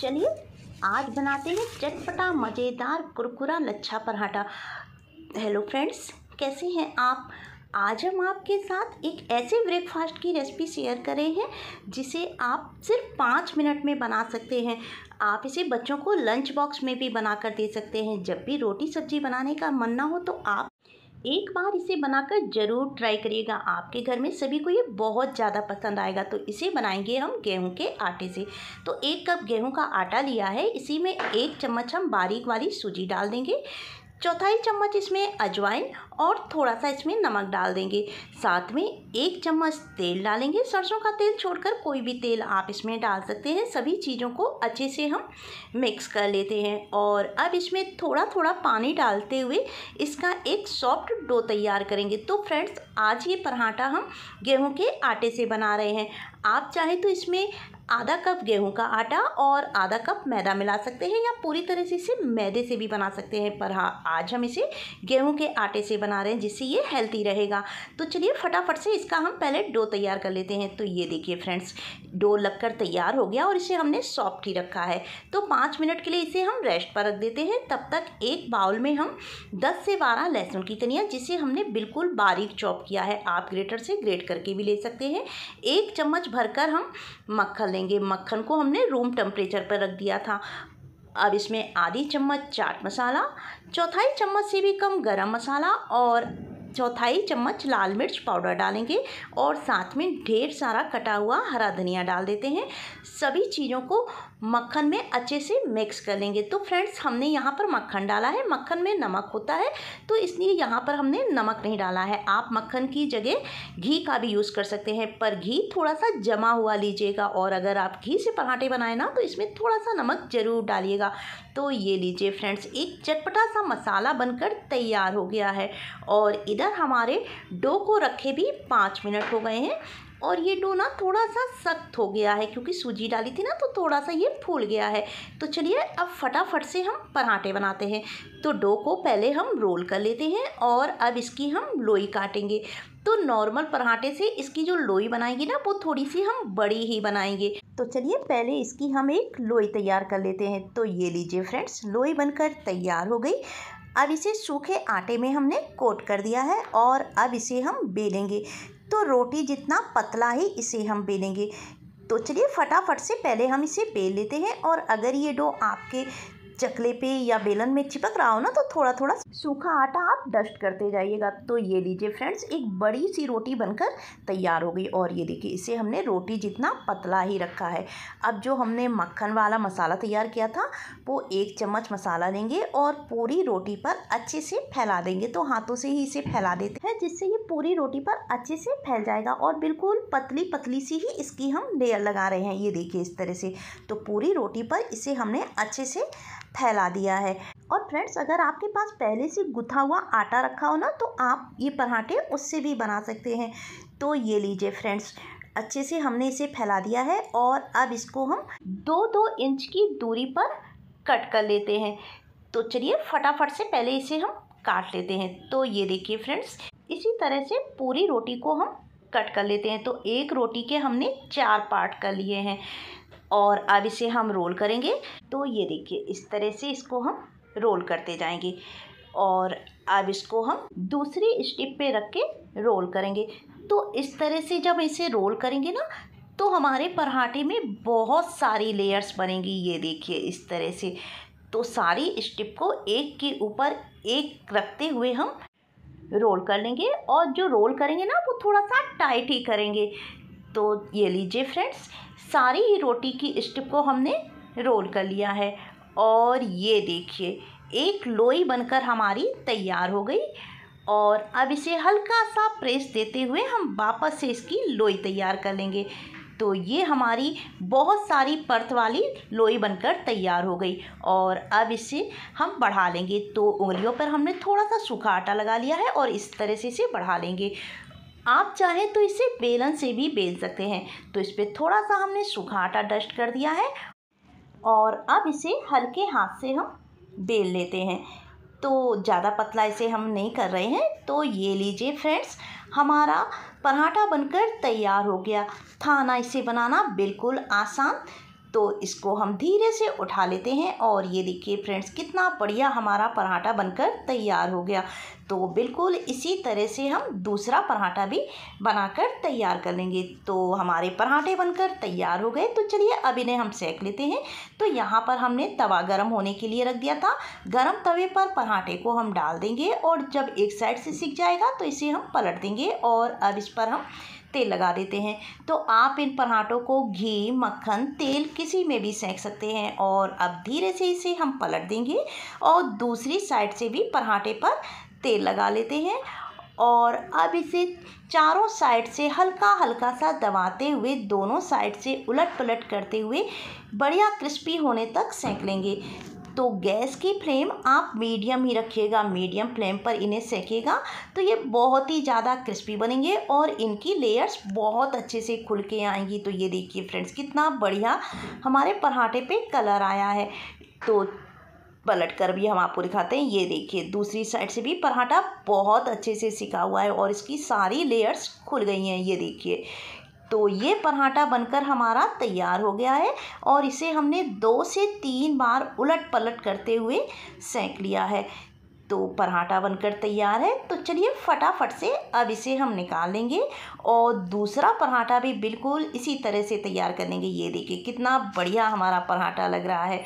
चलिए आज बनाते हैं चटपटा मज़ेदार कुरकुरा लच्छा पराठा हेलो फ्रेंड्स कैसे हैं आप आज हम आपके साथ एक ऐसे ब्रेकफास्ट की रेसिपी शेयर करें हैं जिसे आप सिर्फ पाँच मिनट में बना सकते हैं आप इसे बच्चों को लंच बॉक्स में भी बना कर दे सकते हैं जब भी रोटी सब्जी बनाने का मन ना हो तो आप एक बार इसे बनाकर ज़रूर ट्राई करिएगा आपके घर में सभी को ये बहुत ज़्यादा पसंद आएगा तो इसे बनाएंगे हम गेहूं के आटे से तो एक कप गेहूं का आटा लिया है इसी में एक चम्मच हम बारीक वाली सूजी डाल देंगे चौथाई चम्मच इसमें अजवाइन और थोड़ा सा इसमें नमक डाल देंगे साथ में एक चम्मच तेल डालेंगे सरसों का तेल छोड़कर कोई भी तेल आप इसमें डाल सकते हैं सभी चीज़ों को अच्छे से हम मिक्स कर लेते हैं और अब इसमें थोड़ा थोड़ा पानी डालते हुए इसका एक सॉफ्ट डो तैयार करेंगे तो फ्रेंड्स आज ये पराठा हम गेहूं के आटे से बना रहे हैं आप चाहे तो इसमें आधा कप गेहूं का आटा और आधा कप मैदा मिला सकते हैं या पूरी तरह से इसे मैदे से भी बना सकते हैं पर हाँ आज हम इसे गेहूं के आटे से बना रहे हैं जिससे ये हेल्थी रहेगा तो चलिए फटाफट से इसका हम पहले डो तैयार कर लेते हैं तो ये देखिए फ्रेंड्स डो लगकर तैयार हो गया और इसे हमने सॉफ्ट ही रखा है तो पाँच मिनट के लिए इसे हम रेस्ट पर रख देते हैं तब तक एक बाउल में हम दस से बारह लहसुन की तनिया जिसे हमने बिल्कुल बारीक चॉप किया है आप ग्रेटर से ग्रेट करके भी ले सकते हैं एक चम्मच भरकर हम मक्खन देंगे मक्खन को हमने रूम टेम्परेचर पर रख दिया था अब इसमें आधी चम्मच चाट मसाला चौथाई चम्मच से भी कम गरम मसाला और चौथाई चम्मच लाल मिर्च पाउडर डालेंगे और साथ में ढेर सारा कटा हुआ हरा धनिया डाल देते हैं सभी चीज़ों को मक्खन में अच्छे से मिक्स कर लेंगे तो फ्रेंड्स हमने यहाँ पर मक्खन डाला है मक्खन में नमक होता है तो इसलिए यहाँ पर हमने नमक नहीं डाला है आप मक्खन की जगह घी का भी यूज़ कर सकते हैं पर घी थोड़ा सा जमा हुआ लीजिएगा और अगर आप घी से पराठे बनाए ना तो इसमें थोड़ा सा नमक ज़रूर डालिएगा तो ये लीजिए फ्रेंड्स एक चटपटा सा मसाला बनकर तैयार हो गया है और इधर हमारे डो को रखे भी पाँच मिनट हो गए हैं और ये डो ना थोड़ा सा सख्त हो गया है क्योंकि सूजी डाली थी ना तो थोड़ा सा ये फूल गया है तो चलिए अब फटाफट से हम पराठे बनाते हैं तो डो को पहले हम रोल कर लेते हैं और अब इसकी हम लोई काटेंगे तो नॉर्मल पराठे से इसकी जो लोई बनाएंगे ना वो थोड़ी सी हम बड़ी ही बनाएंगे तो चलिए पहले इसकी हम एक लोई तैयार कर लेते हैं तो ये लीजिए फ्रेंड्स लोई बनकर तैयार हो गई अब इसे सूखे आटे में हमने कोट कर दिया है और अब इसे हम बेलेंगे तो रोटी जितना पतला ही इसे हम बेलेंगे तो चलिए फटाफट से पहले हम इसे बेल लेते हैं और अगर ये डो आपके चकले पे या बेलन में चिपक रहा हो ना तो थोड़ा थोड़ा सूखा आटा आप डस्ट करते जाइएगा तो ये लीजिए फ्रेंड्स एक बड़ी सी रोटी बनकर तैयार हो गई और ये देखिए इसे हमने रोटी जितना पतला ही रखा है अब जो हमने मक्खन वाला मसाला तैयार किया था वो एक चम्मच मसाला लेंगे और पूरी रोटी पर अच्छे से फैला देंगे तो हाथों से ही इसे फैला देते हैं जिससे ये पूरी रोटी पर अच्छे से फैल जाएगा और बिल्कुल पतली पतली सी ही इसकी हम लेयर लगा रहे हैं ये देखिए इस तरह से तो पूरी रोटी पर इसे हमने अच्छे से फैला दिया है और फ्रेंड्स अगर आपके पास पहले से गुथा हुआ आटा रखा हो ना तो आप ये पराठे उससे भी बना सकते हैं तो ये लीजिए फ्रेंड्स अच्छे से हमने इसे फैला दिया है और अब इसको हम दो दो इंच की दूरी पर कट कर लेते हैं तो चलिए फटाफट से पहले इसे हम काट लेते हैं तो ये देखिए फ्रेंड्स इसी तरह से पूरी रोटी को हम कट कर लेते हैं तो एक रोटी के हमने चार पार्ट कर लिए हैं और अब इसे हम रोल करेंगे तो ये देखिए इस तरह से इसको हम रोल करते जाएंगे और अब इसको हम दूसरी स्टिप पे रख के रोल करेंगे तो इस तरह से जब इसे रोल करेंगे ना तो हमारे पराठे में बहुत सारी लेयर्स बनेंगी ये देखिए इस तरह से तो सारी स्टिप को एक के ऊपर एक रखते हुए हम रोल कर लेंगे और जो रोल करेंगे ना वो थोड़ा सा टाइट ही करेंगे तो ये लीजिए फ्रेंड्स सारी ही रोटी की स्टिप को हमने रोल कर लिया है और ये देखिए एक लोई बनकर हमारी तैयार हो गई और अब इसे हल्का सा प्रेस देते हुए हम वापस से इसकी लोई तैयार कर लेंगे तो ये हमारी बहुत सारी परत वाली लोई बनकर तैयार हो गई और अब इसे हम बढ़ा लेंगे तो उंगलियों पर हमने थोड़ा सा सूखा आटा लगा लिया है और इस तरह से इसे बढ़ा लेंगे आप चाहें तो इसे बेलन से भी बेल सकते हैं तो इस पर थोड़ा सा हमने सूखा आटा डस्ट कर दिया है और अब इसे हल्के हाथ से हम बेल लेते हैं तो ज़्यादा पतला इसे हम नहीं कर रहे हैं तो ये लीजिए फ्रेंड्स हमारा पराठा बनकर तैयार हो गया खाना इसे बनाना बिल्कुल आसान तो इसको हम धीरे से उठा लेते हैं और ये देखिए फ्रेंड्स कितना बढ़िया हमारा पराठा बनकर तैयार हो गया तो बिल्कुल इसी तरह से हम दूसरा पराठा भी बनाकर तैयार कर लेंगे तो हमारे पराठे बनकर तैयार हो गए तो चलिए अब इन्हें हम सेक लेते हैं तो यहाँ पर हमने तवा गर्म होने के लिए रख दिया था गर्म तवे पर पराठे को हम डाल देंगे और जब एक साइड से सीख जाएगा तो इसे हम पलट देंगे और अब इस पर हम तेल लगा देते हैं तो आप इन पराठों को घी मक्खन तेल किसी में भी सेंक सकते हैं और अब धीरे से इसे हम पलट देंगे और दूसरी साइड से भी पराठे पर तेल लगा लेते हैं और अब इसे चारों साइड से हल्का हल्का सा दबाते हुए दोनों साइड से उलट पलट करते हुए बढ़िया क्रिस्पी होने तक सेंक लेंगे तो गैस की फ्लेम आप मीडियम ही रखिएगा मीडियम फ्लेम पर इन्हें सेकेगा तो ये बहुत ही ज़्यादा क्रिस्पी बनेंगे और इनकी लेयर्स बहुत अच्छे से खुल के आएंगी तो ये देखिए फ्रेंड्स कितना बढ़िया हमारे पराठे पे कलर आया है तो पलट कर भी हम आपको दिखाते हैं ये देखिए दूसरी साइड से भी पराठा बहुत अच्छे से सिका हुआ है और इसकी सारी लेयर्स खुल गई हैं ये देखिए तो ये पराठा बनकर हमारा तैयार हो गया है और इसे हमने दो से तीन बार उलट पलट करते हुए सेंक लिया है तो पराठा बनकर तैयार है तो चलिए फटाफट से अब इसे हम निकाल लेंगे और दूसरा पराठा भी बिल्कुल इसी तरह से तैयार कर लेंगे ये देखिए कितना बढ़िया हमारा पराठा लग रहा है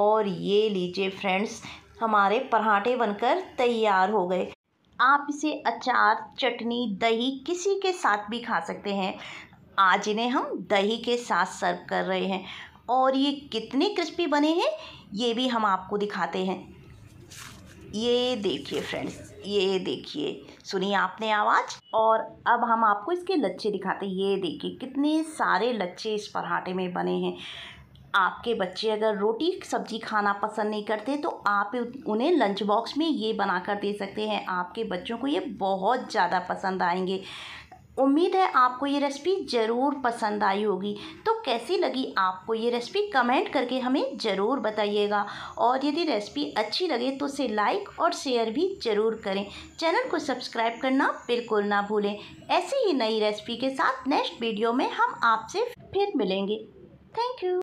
और ये लीजिए फ्रेंड्स हमारे पराठे बनकर तैयार हो गए आप इसे अचार चटनी दही किसी के साथ भी खा सकते हैं आज इन्हें हम दही के साथ सर्व कर रहे हैं और ये कितने क्रिस्पी बने हैं ये भी हम आपको दिखाते हैं ये देखिए फ्रेंड्स ये देखिए सुनिए आपने आवाज़ और अब हम आपको इसके लच्छे दिखाते हैं ये देखिए कितने सारे लच्छे इस पराठे में बने हैं आपके बच्चे अगर रोटी सब्जी खाना पसंद नहीं करते तो आप उन्हें लंच बॉक्स में ये बना कर दे सकते हैं आपके बच्चों को ये बहुत ज़्यादा पसंद आएंगे उम्मीद है आपको ये रेसिपी ज़रूर पसंद आई होगी तो कैसी लगी आपको ये रेसिपी कमेंट करके हमें ज़रूर बताइएगा और यदि रेसिपी अच्छी लगे तो उसे लाइक और शेयर भी ज़रूर करें चैनल को सब्सक्राइब करना बिल्कुल ना भूलें ऐसी ही नई रेसिपी के साथ नेक्स्ट वीडियो में हम आपसे फिर मिलेंगे थैंक यू